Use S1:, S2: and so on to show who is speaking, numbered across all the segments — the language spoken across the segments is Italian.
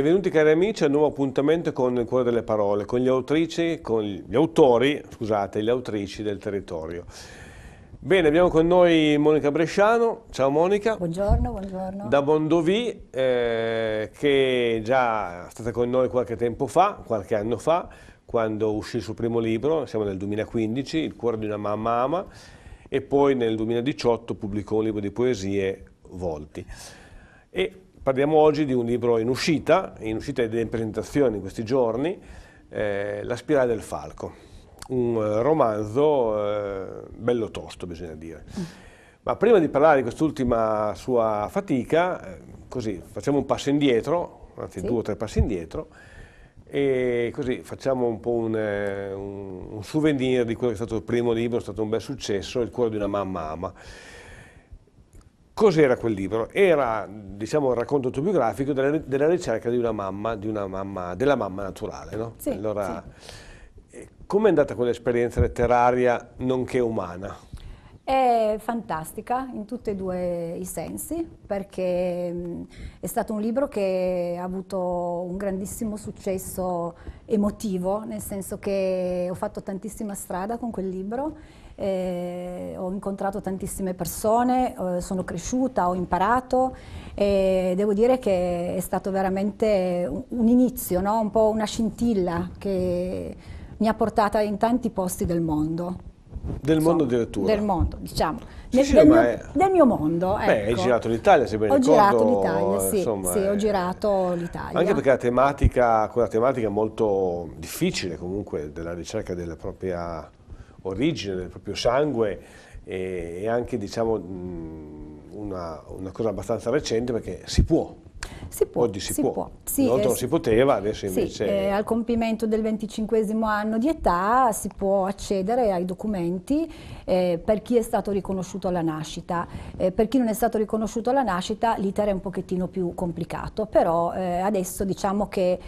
S1: Benvenuti cari amici al nuovo appuntamento con il Cuore delle Parole, con gli, autrici, con gli autori, scusate, le autrici del territorio. Bene, abbiamo con noi Monica Bresciano. Ciao Monica. Buongiorno, buongiorno. Da Bondovi, eh, che già è stata con noi qualche tempo fa, qualche anno fa, quando uscì il suo primo libro, siamo nel 2015, Il cuore di una mamma ama, e poi nel 2018 pubblicò un libro di poesie, Volti. E Parliamo oggi di un libro in uscita, in uscita ed in presentazione in questi giorni, eh, La spirale del falco, un eh, romanzo eh, bello tosto bisogna dire. Mm. Ma prima di parlare di quest'ultima sua fatica, eh, così facciamo un passo indietro, anzi sì. due o tre passi indietro, e così facciamo un po' eh, un, un souvenir di quello che è stato il primo libro, è stato un bel successo, Il cuore di una mamma ama. Cos'era quel libro? Era diciamo, il racconto autobiografico della, della ricerca di una mamma, di una mamma, della mamma naturale. No? Sì, allora, sì. Eh, com'è andata quell'esperienza letteraria nonché umana?
S2: È fantastica in tutti e due i sensi perché mm, è stato un libro che ha avuto un grandissimo successo emotivo, nel senso che ho fatto tantissima strada con quel libro eh, ho incontrato tantissime persone, eh, sono cresciuta, ho imparato e devo dire che è stato veramente un, un inizio, no? un po' una scintilla che mi ha portata in tanti posti del mondo.
S1: Del mondo Insomma, addirittura? Del
S2: mondo, diciamo. Sì, nel, sì, del, mio, è... del, mio, mondo, ecco. Beh, hai
S1: girato l'Italia, se ben ho ricordo. Ho girato l'Italia, sì, insomma, sì è... ho eh.
S2: girato l'Italia. Anche perché
S1: la tematica, quella tematica molto difficile comunque della ricerca della propria origine, del proprio sangue e, e anche diciamo, una, una cosa abbastanza recente perché si può, si può, Oggi si, si può, può. Sì, eh, non si poteva, adesso invece... Sì, eh,
S2: al compimento del venticinquesimo anno di età si può accedere ai documenti eh, per chi è stato riconosciuto alla nascita. Eh, per chi non è stato riconosciuto alla nascita l'iter è un pochettino più complicato, però eh, adesso diciamo che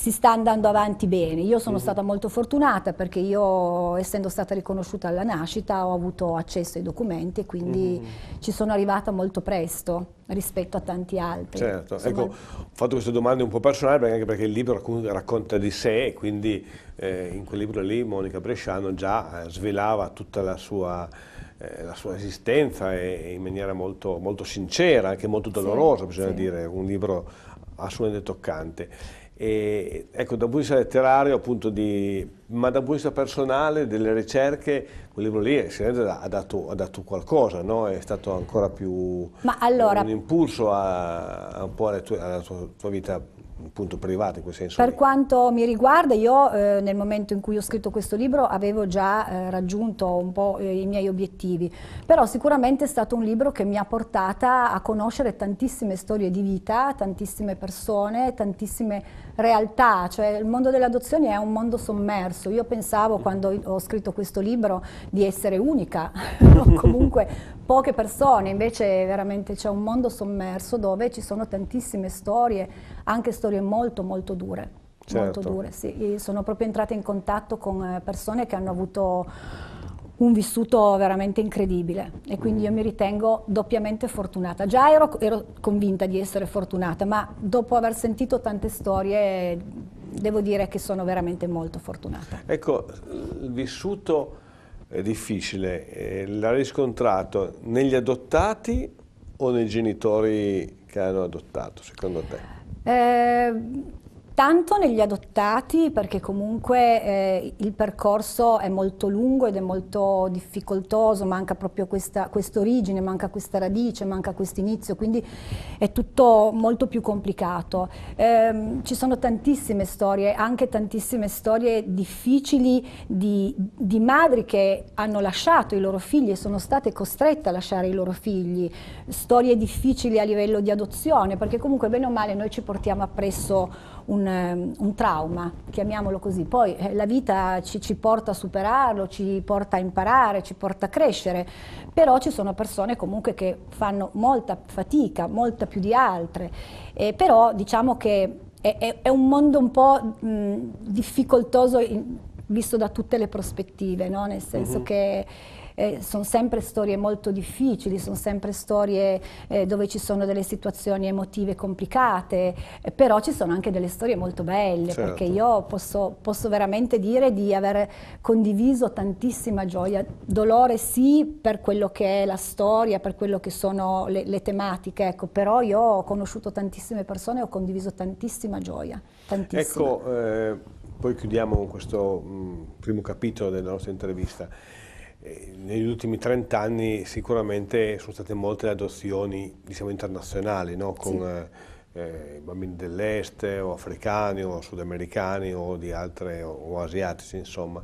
S2: si sta andando avanti bene. Io sono uh stata molto fortunata perché io, essendo stata riconosciuta alla nascita, ho avuto accesso ai documenti e quindi uh ci sono arrivata molto presto rispetto a tanti altri. Certo, Insomma, ecco,
S1: ho fatto queste domande un po' personali anche perché il libro racconta di sé e quindi eh, in quel libro lì Monica Bresciano già eh, svelava tutta la sua eh, la sua esistenza e in maniera molto, molto sincera, anche molto dolorosa, sì, bisogna sì. dire, un libro assolutamente toccante. E, ecco, dal punto di vista letterario, appunto, di, ma dal punto di vista personale, delle ricerche, quel libro lì eh, ha dato, ha dato qualcosa, no? è stato ancora più allora, un impulso a, a un po' alla tua, alla tua vita appunto privato in quel senso. Per
S2: lì. quanto mi riguarda, io eh, nel momento in cui ho scritto questo libro avevo già eh, raggiunto un po' eh, i miei obiettivi, però sicuramente è stato un libro che mi ha portata a conoscere tantissime storie di vita, tantissime persone, tantissime realtà, cioè il mondo delle adozioni è un mondo sommerso. Io pensavo mm. quando ho scritto questo libro di essere unica, o comunque poche persone, invece veramente c'è un mondo sommerso dove ci sono tantissime storie anche storie molto molto dure.
S1: Certo. Molto dure,
S2: sì. Sono proprio entrata in contatto con eh, persone che hanno avuto un vissuto veramente incredibile e quindi io mi ritengo doppiamente fortunata. Già ero, ero, convinta di essere fortunata, ma dopo aver sentito tante storie devo dire che sono veramente molto fortunata.
S1: Ecco, il vissuto è difficile, eh, l'ha riscontrato negli adottati o nei genitori che hanno adottato, secondo te?
S2: É, tanto negli adottati perché comunque eh, il percorso è molto lungo ed è molto difficoltoso, manca proprio questa quest origine, manca questa radice, manca questo inizio, quindi è tutto molto più complicato. Eh, ci sono tantissime storie, anche tantissime storie difficili di, di, madri che hanno lasciato i loro figli e sono state costrette a lasciare i loro figli, storie difficili a livello di adozione perché comunque bene o male noi ci portiamo appresso un, ehm, un trauma, chiamiamolo così. Poi eh, la vita ci, ci, porta a superarlo, ci porta a imparare, ci porta a crescere, però ci sono persone comunque che fanno molta fatica, molta più di altre. Eh, però diciamo che è, è, è, un mondo un po' mh, difficoltoso in, visto da tutte le prospettive, no? nel senso mm -hmm. che eh, sono sempre storie molto difficili, sono sempre storie eh, dove ci sono delle situazioni emotive complicate, eh, però ci sono anche delle storie molto belle, certo. perché io posso, posso veramente dire di aver condiviso tantissima gioia, dolore sì per quello che è la storia, per quello che sono le, le tematiche, ecco, però io ho conosciuto tantissime persone e ho condiviso tantissima gioia, tantissima. Ecco,
S1: eh, poi chiudiamo questo mh, mm, primo capitolo della nostra intervista. Eh, negli ultimi 30 anni sicuramente sono state molte adozioni diciamo, internazionali, no? con sì. eh, eh bambini dell'est eh, o africani o sudamericani o di altre o asiatici insomma.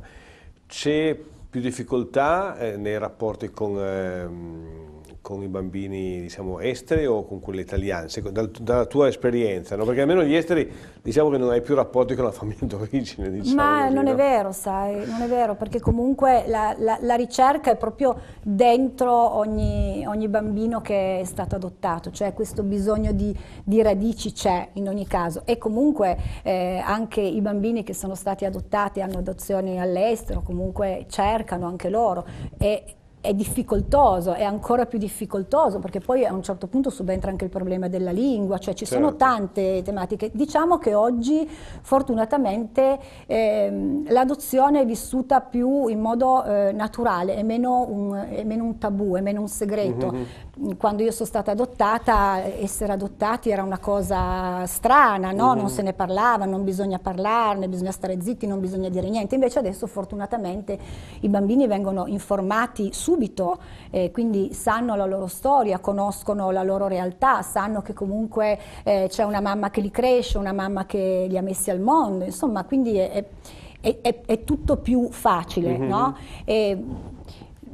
S1: C'è più difficoltà eh, nei rapporti con... Eh, con i bambini diciamo, esteri o con quelli italiani, dal, dalla tua esperienza? No? Perché almeno gli esteri diciamo che non hai più rapporti con
S2: la famiglia d'origine. Diciamo Ma così, non no? è vero, sai, non è vero, perché comunque la, la, la ricerca è proprio dentro ogni, ogni, bambino che è stato adottato, cioè questo bisogno di, di radici c'è in ogni caso e comunque eh, anche i bambini che sono stati adottati hanno adozioni all'estero, comunque cercano anche loro. E, è difficoltoso, è ancora più difficoltoso perché poi a un certo punto subentra anche il problema della lingua, cioè ci certo. sono tante tematiche. Diciamo che oggi fortunatamente ehm, l'adozione è vissuta più in modo eh, naturale, è meno, un, è meno, un, tabù, è meno un segreto. Mm-hmm quando io sono stata adottata, essere adottati era una cosa strana, no? mm. non mhm. se ne parlava, non bisogna parlarne, bisogna stare zitti, non bisogna dire niente. Invece adesso fortunatamente i bambini vengono informati subito, eh, quindi sanno la loro storia, conoscono la loro realtà, sanno che comunque eh, c'è una mamma che li cresce, una mamma che li ha messi al mondo, insomma, quindi è, è, è, è tutto più facile. Mm -hmm. no? e,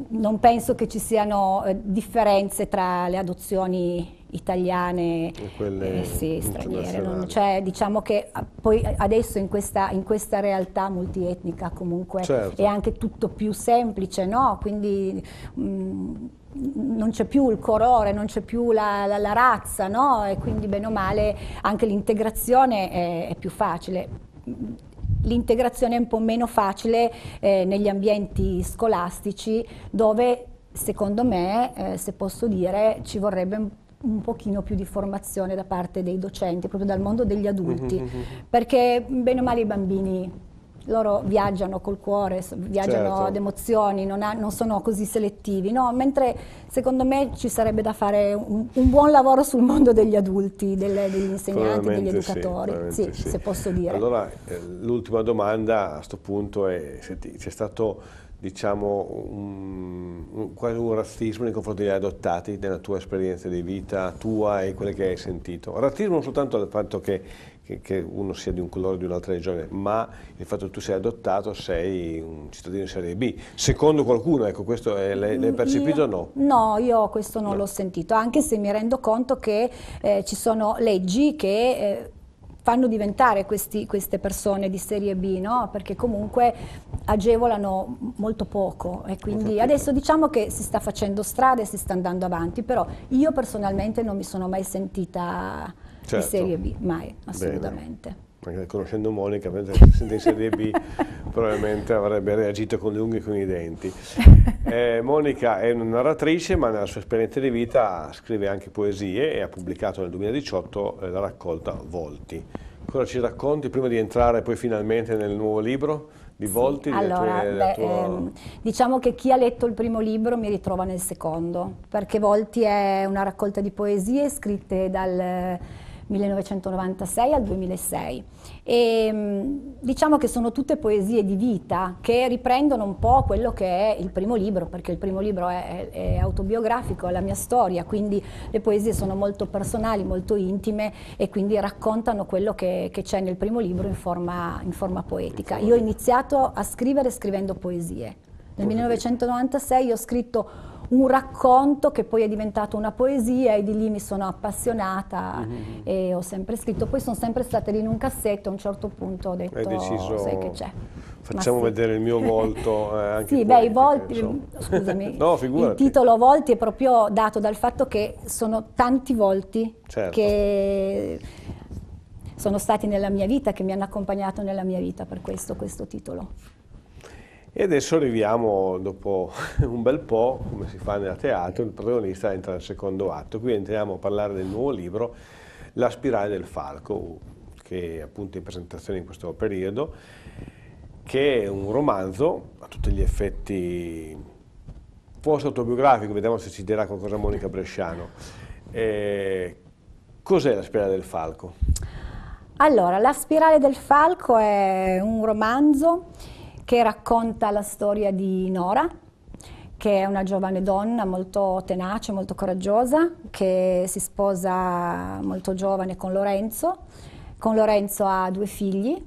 S2: non penso che ci siano eh, differenze tra le adozioni italiane e sì, straniere. Non cioè, diciamo che ah, poi adesso in questa, in questa realtà multietnica comunque certo. è anche tutto più semplice, no? Quindi mh, mm, non c'è più il colore, non c'è più la, la, la razza, no? E quindi bene o male anche l'integrazione è, è più facile l'integrazione è un po' meno facile eh, negli ambienti scolastici dove secondo me, eh, se posso dire, ci vorrebbe un un pochino più di formazione da parte dei docenti, proprio dal mondo degli adulti, mm -hmm. perché bene o male i bambini loro viaggiano col cuore, viaggiano certo. ad emozioni, non, ha, non, sono così selettivi, no? mentre secondo me ci sarebbe da fare un, un buon lavoro sul mondo degli adulti, delle, degli insegnanti, degli educatori, sì, sì, sì. se posso dire.
S1: Allora eh, l'ultima domanda a questo punto è se c'è stato diciamo un, un, quasi un razzismo nei confronti degli adottati nella tua esperienza di vita tua e quelle che hai sentito. Razzismo soltanto dal fatto che che, che uno sia di un colore o di un'altra regione, ma il fatto che tu sei adottato sei un cittadino di serie B. Secondo qualcuno, ecco, questo l'hai mm, percepito o no?
S2: No, io questo non no. l'ho sentito, anche se mi rendo conto che eh, ci sono leggi che... Eh, fanno diventare questi, queste persone di serie B, no? perché comunque agevolano molto poco e quindi adesso diciamo che si sta facendo strada e si sta andando avanti, però io personalmente non mi sono mai sentita
S1: certo. di Serie B, mai, assolutamente. Bene magari conoscendo Monica, in Serie B probabilmente avrebbe reagito con le unghie e con i denti. Eh, Monica è una narratrice, ma nella sua esperienza di vita scrive anche poesie e ha pubblicato nel 2018 eh, la raccolta Volti. Cosa ci racconti prima di entrare poi finalmente nel nuovo libro? Di Volti, sì, allora, tue, beh, tua... ehm,
S2: diciamo che chi ha letto il primo libro mi ritrova nel secondo, perché Volti è una raccolta di poesie scritte dal, 1996 al 2006. E, ehm, diciamo che sono tutte poesie di vita che riprendono un po' quello che è il primo libro, perché il primo libro è, è, è autobiografico, è la mia storia, quindi le poesie sono molto personali, molto intime e quindi raccontano quello che, che c'è nel primo libro in forma, in forma poetica. Io ho iniziato a scrivere scrivendo poesie. Nel 1996 ho scritto un racconto che poi è diventato una poesia e di lì mi sono appassionata mm -hmm. e ho sempre scritto. Poi sono sempre stata lì in un cassetto, a un certo punto ho detto, Hai deciso... sai che c'è. Facciamo sì.
S1: vedere il mio volto. Eh, sì, beh, i
S2: volti,
S1: scusami, no, il
S2: titolo volti è proprio dato dal fatto che sono tanti volti certo. che sono stati nella mia vita, che mi hanno accompagnato nella mia vita per questo, questo titolo.
S1: E adesso arriviamo, dopo un bel po', come si fa nel teatro, il protagonista entra nel secondo atto. Qui entriamo a parlare del nuovo libro, La spirale del falco, che è appunto in presentazione in questo periodo, che è un romanzo a tutti gli effetti forse autobiografico, vediamo se ci dirà qualcosa Monica Bresciano. Eh, cos'è La spirale del falco?
S2: Allora, La spirale del falco è un romanzo che racconta la storia di Nora, che è una giovane donna molto tenace, molto coraggiosa, che si sposa molto giovane con Lorenzo. Con Lorenzo ha due figli,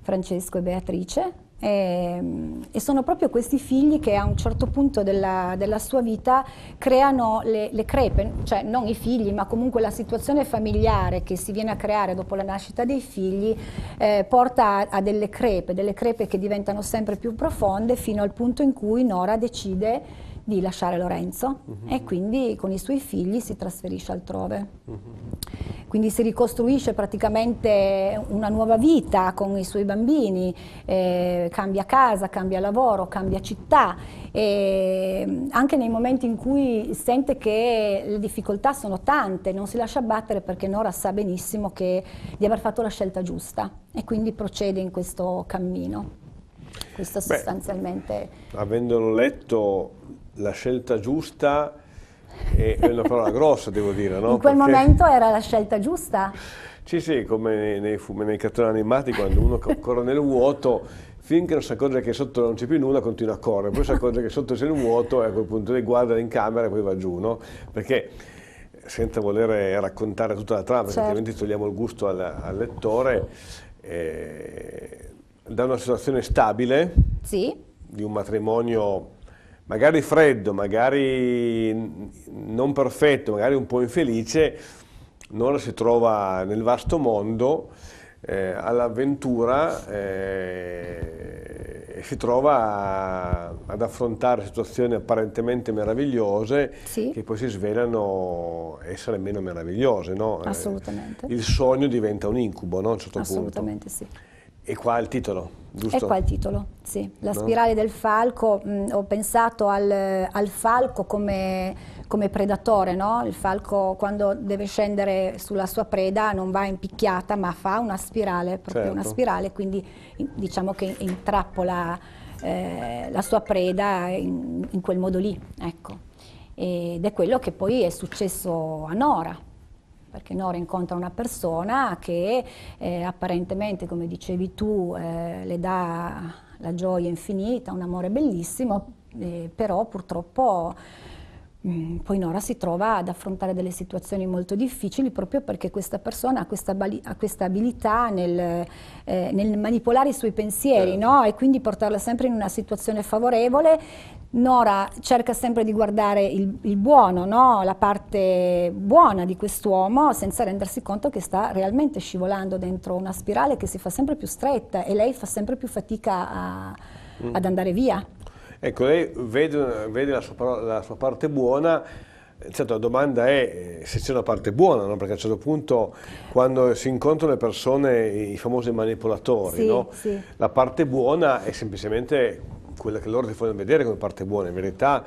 S2: Francesco e Beatrice, e, ehm, e, sono proprio questi figli che a un certo punto della, della sua vita creano le, le, crepe, cioè non i figli, ma comunque la situazione familiare che si viene a creare dopo la nascita dei figli eh, porta a, a, delle crepe, delle crepe che diventano sempre più profonde fino al punto in cui Nora decide di lasciare Lorenzo uh-huh. e quindi con i suoi figli si trasferisce altrove. Uh-huh. Quindi si ricostruisce praticamente una nuova vita con i suoi bambini, eh, cambia casa, cambia lavoro, cambia città, e mm, anche nei momenti in cui sente che le difficoltà sono tante, non si lascia battere perché Nora sa benissimo che, di aver fatto la scelta giusta e quindi procede in questo cammino. Questo sostanzialmente.
S1: Beh, avendolo letto la scelta giusta è una parola grossa, devo dire, no? In quel Perché... momento
S2: era la scelta giusta?
S1: Sì, sì, come nei, nei, nei cartoni animati, quando uno corre nel vuoto, finché non si accorge che sotto non c'è più nulla, continua a correre, poi si accorge che sotto c'è il vuoto e a quel punto lei guarda in camera e poi va giù, no? Perché senza voler raccontare tutta la trama, certo. altrimenti togliamo il gusto al, al lettore, eh, da una situazione stabile sì. di un matrimonio magari freddo, magari non perfetto, magari un po' infelice, Nora si trova nel vasto mondo, eh, all'avventura eh, e si trova a, ad affrontare situazioni apparentemente meravigliose sì. che poi si svelano essere meno meravigliose. No? Assolutamente. Eh, il sogno diventa un incubo no? a un certo Assolutamente punto. Assolutamente sì. E qua il titolo, giusto? E qua il
S2: titolo, sì. La no? spirale del falco, mh, ho pensato al, al falco come, come predatore, no? Il falco quando deve scendere sulla sua preda non va in picchiata ma fa una spirale, proprio certo. una spirale, quindi diciamo che intrappola eh, la sua preda in, in, quel modo lì, ecco. Ed è quello che poi è successo a Nora, perché Nora incontra una persona che eh, apparentemente, come dicevi tu, eh, le dà la gioia infinita, un amore bellissimo, eh, però purtroppo Mm, poi Nora si trova ad affrontare delle situazioni molto difficili proprio perché questa persona ha questa, ha questa abilità nel, eh, nel, manipolare i suoi pensieri certo. no? e quindi portarla sempre in una situazione favorevole. Nora cerca sempre di guardare il, il buono, no? la parte buona di quest'uomo senza rendersi conto che sta realmente scivolando dentro una spirale che si fa sempre più stretta e lei fa sempre più fatica a, mm. ad andare via.
S1: Ecco, lei vede, vede la, sua, la, sua, parte buona, certo la domanda è eh, se c'è una parte buona, no? perché a un certo punto quando si incontrano le persone, i famosi manipolatori, sì, no? sì. la parte buona è semplicemente quella che loro ti fanno vedere come parte buona, in verità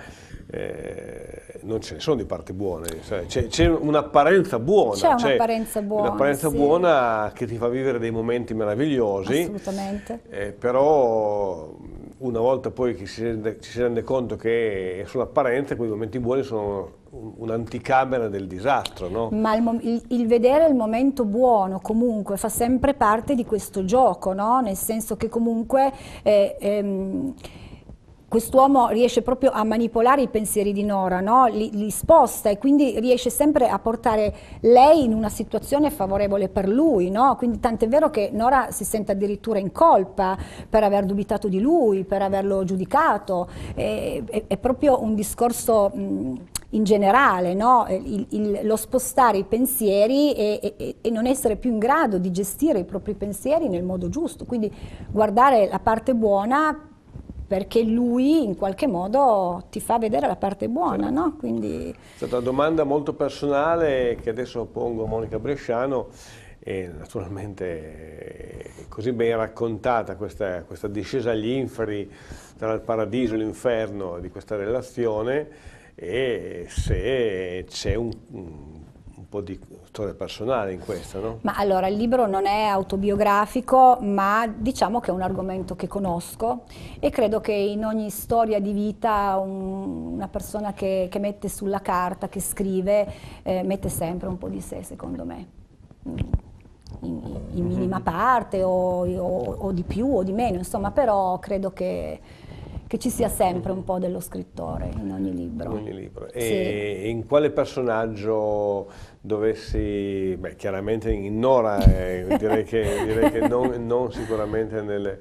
S1: eh, non ce ne sono di parti buone, c'è, un'apparenza buona. C'è cioè un'apparenza
S2: buona. Un'apparenza sì. buona
S1: che ti fa vivere dei momenti meravigliosi.
S2: Assolutamente.
S1: Eh, però una volta poi che si rende, ci si rende conto che è solo apparenza, quei momenti buoni sono un'anticamera del disastro, no? Ma il,
S2: il, il, vedere il momento buono comunque fa sempre parte di questo gioco, no? Nel senso che comunque... Eh, ehm, quest'uomo riesce proprio a manipolare i pensieri di Nora, no? li, li, sposta e quindi riesce sempre a portare lei in una situazione favorevole per lui, no? quindi tant'è vero che Nora si sente addirittura in colpa per aver dubitato di lui, per averlo giudicato, è, è, è proprio un discorso... Mh, in generale, no? il, il, lo spostare i pensieri e, e, e, non essere più in grado di gestire i propri pensieri nel modo giusto. Quindi guardare la parte buona perché lui in qualche modo ti fa vedere la parte buona, certo. no?
S1: Quindi... È stata una domanda molto personale che adesso pongo a Monica Bresciano e naturalmente così ben raccontata questa, questa discesa agli inferi tra il paradiso e l'inferno di questa relazione e se c'è un po' di storia personale in questo, no?
S2: Ma allora, il libro non è autobiografico, ma diciamo che è un argomento che conosco e credo che in ogni storia di vita un, una persona che, che, mette sulla carta, che scrive, eh, mette sempre un po' di sé, secondo me. In, in minima mm-hmm. parte o, o, o di più o di meno, insomma, però credo che che ci sia sempre un po' dello scrittore in ogni libro. In ogni
S1: libro. E sì. in quale personaggio dovessi, beh chiaramente in Nora, eh, direi che, direi che non, non sicuramente nelle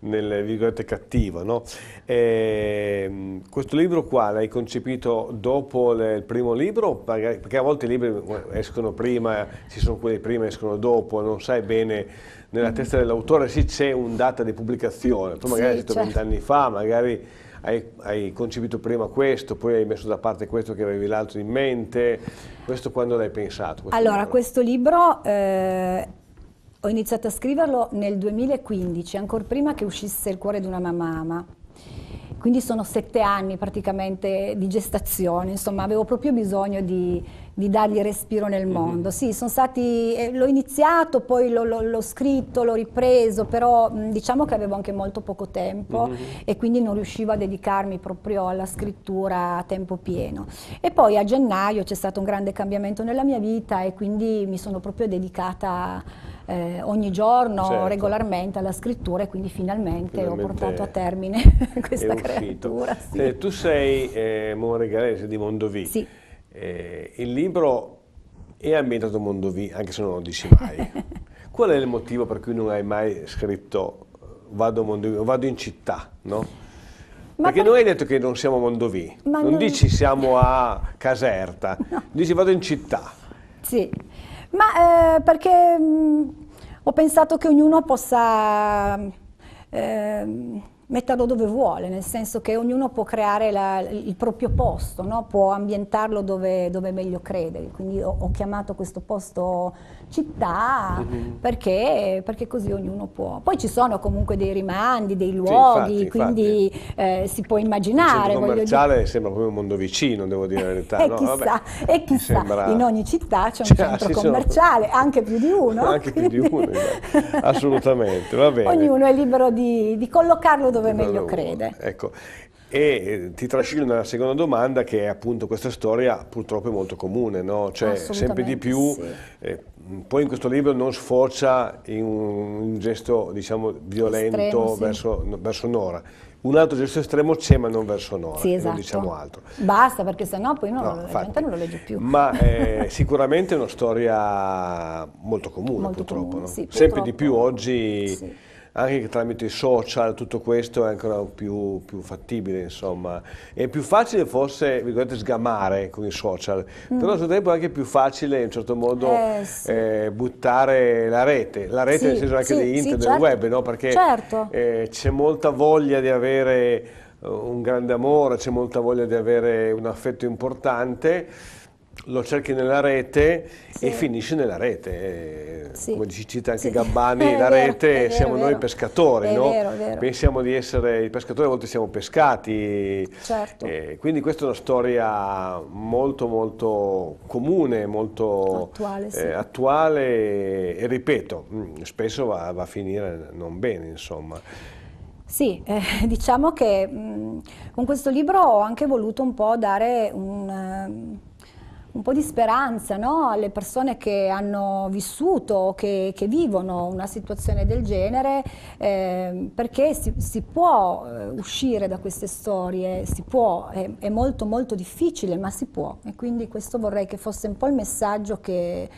S1: nel virgolette cattivo. No? E, ehm, questo libro qua l'hai concepito dopo le, il primo libro? Perché a volte i libri eh, escono prima, ci sono quelli prima escono dopo, non sai bene nella mm. testa dell'autore sì c'è un data di pubblicazione, tu magari sì, hai detto certo. vent'anni certo. fa, magari hai, hai, concepito prima questo, poi hai messo da parte questo che avevi l'altro in mente, questo quando l'hai pensato? Questo allora, libro?
S2: questo libro eh, ho iniziato a scriverlo nel 2015, ancora prima che uscisse Il cuore di una mamma ama. Quindi sono sette anni praticamente di gestazione, insomma avevo proprio bisogno di, di dargli respiro nel mhm. mondo. Mm -hmm. Sì, sono stati, eh, l'ho iniziato, poi l'ho scritto, l'ho ripreso, però mh, mm, diciamo che avevo anche molto poco tempo mm -hmm. e quindi non riuscivo a dedicarmi proprio alla scrittura a tempo pieno. E poi a gennaio c'è stato un grande cambiamento nella mia vita e quindi mi sono proprio dedicata eh, ogni giorno certo. regolarmente alla scrittura e quindi finalmente, finalmente ho portato a termine questa creatura.
S1: Sì. Eh, tu sei eh, monegrese di Mondovì. Sì. Eh, il libro è ambientato a Mondovì, anche se non lo dici mai. Qual è il motivo per cui non hai mai scritto vado, a Mondovì, vado in città, no? Ma Perché per... non hai detto che non siamo a Mondovì, non, non, dici siamo a Caserta, no. dici vado in città.
S2: Sì, ma eh, perché mh, mm, ho pensato che ognuno possa eh, metterlo dove vuole, nel senso che ognuno può creare la, il proprio posto, no? può ambientarlo dove, dove, meglio crede. Quindi ho, ho chiamato questo posto città, mm-hmm. perché, perché, così ognuno può. Poi ci sono comunque dei rimandi, dei luoghi, sì, infatti, quindi infatti. Eh, si può immaginare. Il commerciale dire...
S1: sembra proprio un mondo vicino, devo dire la verità. e, no? chissà, Vabbè,
S2: e chissà, sembra... in ogni città c'è un cioè, centro commerciale, sono... anche più di uno. anche
S1: più di uno, assolutamente, va bene. Ognuno
S2: è libero di, di collocarlo dove no, meglio no, crede.
S1: Ecco. E eh, ti trascino nella seconda domanda che è appunto questa storia purtroppo è molto comune, no? cioè sempre di più, sì. eh, poi in questo libro non sfocia in un, un gesto diciamo violento Estremo, sì. verso, no, verso Nora, un altro gesto estremo c'è ma non verso Nora, sì, esatto. non diciamo altro.
S2: Basta perché sennò poi no, no, infatti, non lo leggi più. Ma
S1: eh, sicuramente è una storia molto comune molto purtroppo, comune, no? sì, purtroppo. sempre di più oggi... Sì anche che tramite i social tutto questo è ancora più, più fattibile, insomma. È più facile forse, virgolette, sgamare con i social, mm. però al stesso tempo è anche più facile in un certo modo eh, eh sì. eh, buttare la rete, la rete sì, nel senso anche sì, di internet, certo. del web, no? Perché certo. eh, c'è molta voglia di avere eh, un grande amore, c'è molta voglia di avere un affetto importante, lo cerchi nella rete sì. e finisce nella rete. Eh, sì. Come ci cita anche sì. Gabbani, la rete vero, siamo noi pescatori, no? vero, vero. Pensiamo di essere i pescatori, a volte siamo pescati. Certo. Eh, quindi questa è una storia molto molto comune, molto attuale, eh, attuale e ripeto, mm, spesso va, va a finire non bene, insomma.
S2: Sì, eh, diciamo che mh, mm, con questo libro ho anche voluto un po' dare un... Uh, un po' di speranza no? alle persone che hanno vissuto o che, che, vivono una situazione del genere, eh, perché si, si, può eh, uscire da queste storie, si può, è, è, molto molto difficile, ma si può. E quindi questo vorrei che fosse un po' il messaggio che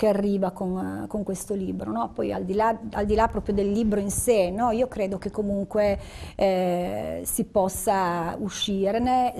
S2: che arriva con, eh, con questo libro. No? Poi al di, là, al di, là, proprio del libro in sé, no? io credo che comunque eh, si possa uscirne,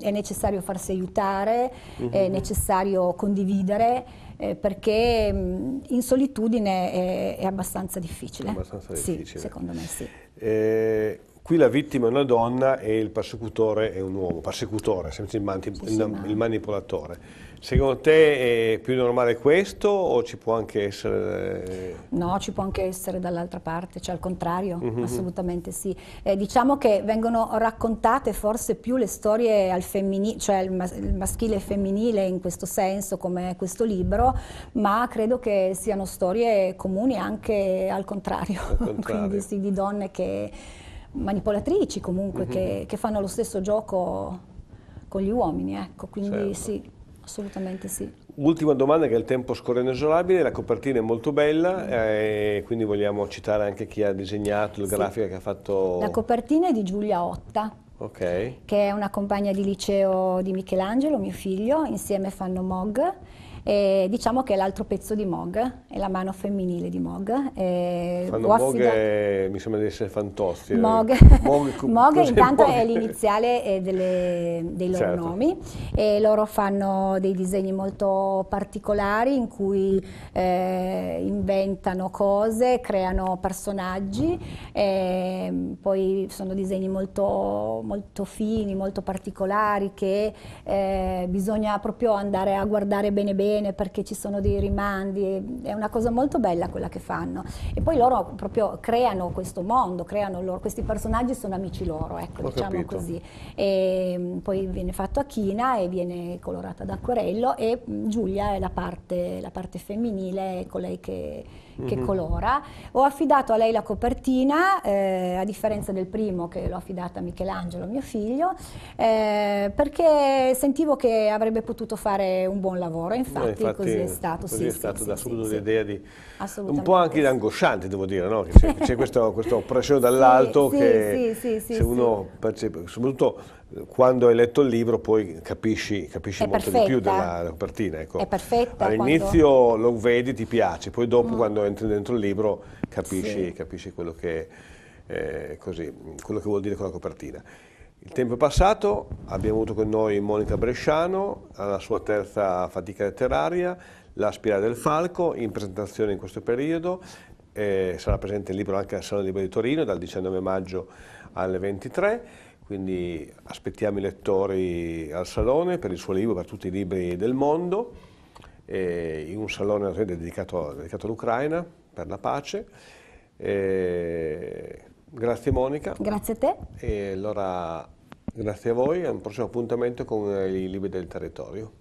S2: è necessario farsi aiutare, mm -hmm. è necessario condividere. Eh, perché mh, in solitudine è, è abbastanza difficile. È abbastanza difficile. Sì, secondo me sì.
S1: Eh, qui la vittima è una donna e il persecutore è un uomo, persecutore, sempre il, manip sì, sì, ma... il manipolatore. Secondo te è più normale questo o ci può anche essere... Eh,
S2: no, ci può anche essere dall'altra parte, cioè al contrario, mm -hmm. assolutamente sì. Eh, diciamo che vengono raccontate forse più le storie al femminile, cioè il, mas il maschile e femminile in questo senso, come questo libro, ma credo che siano storie comuni anche al contrario, al contrario. quindi sì, di donne che manipolatrici comunque, mm -hmm. che, che fanno lo stesso gioco con gli uomini, ecco, quindi certo. sì. Assolutamente sì.
S1: Ultima domanda che il tempo scorre inesorabile, la copertina è molto bella eh, quindi vogliamo citare anche chi ha disegnato, il sì. grafico che ha fatto... La
S2: copertina è di Giulia Otta,
S1: okay.
S2: che è una compagna di liceo di Michelangelo, mio figlio, insieme fanno MOG e diciamo che è l'altro pezzo di Mog, è la mano femminile di Mog. Fanno Mog
S1: è, mi sembra di essere fantossi. Eh. Mog, Mog, Mog intanto Mog. è
S2: l'iniziale eh, dei loro certo. nomi e loro fanno dei disegni molto particolari in cui eh, inventano cose, creano personaggi, eh, poi sono disegni molto, molto fini, molto particolari che eh, bisogna proprio andare a guardare bene bene bene perché ci sono dei rimandi, è una cosa molto bella quella che fanno. E poi loro proprio creano questo mondo, creano loro, questi personaggi sono amici loro, ecco, Ho diciamo capito. così. E ehm, poi viene fatto a china e viene colorata da acquerello e Giulia è la parte, la parte femminile, è colei che che mm -hmm. colora. Ho affidato a lei la copertina, eh, a differenza del primo che l'ho affidata a Michelangelo, mio figlio, eh, perché sentivo che avrebbe potuto fare un buon lavoro. Eh, infatti, no, infatti così è stato. Così sì, è stato sì, da subito sì,
S1: l'idea di... Un po' anche angosciante, devo dire, no? c'è, questo, questo pressione dall'alto che se uno percepisce, soprattutto quando hai letto il libro poi capisci, capisci molto perfetta. di più della copertina. Ecco. È
S2: perfetta. All'inizio
S1: quando... lo vedi, ti piace, poi dopo mm. quando entri dentro il libro capisci, sì. capisci quello, che, eh, così, quello, che, vuol dire quella copertina. Il tempo è passato, abbiamo avuto con noi Monica Bresciano alla sua terza fatica letteraria, La spirale del falco, in presentazione in questo periodo, eh, sarà presente il libro anche al Salone Libro di Torino dal 19 maggio alle 23 quindi aspettiamo i lettori al salone per il suo libro, per tutti i libri del mondo, eh, in un salone dedicato, dedicato all'Ucraina, per la pace. Eh, grazie Monica. Grazie a te. E allora grazie a voi, al prossimo appuntamento con i libri del territorio.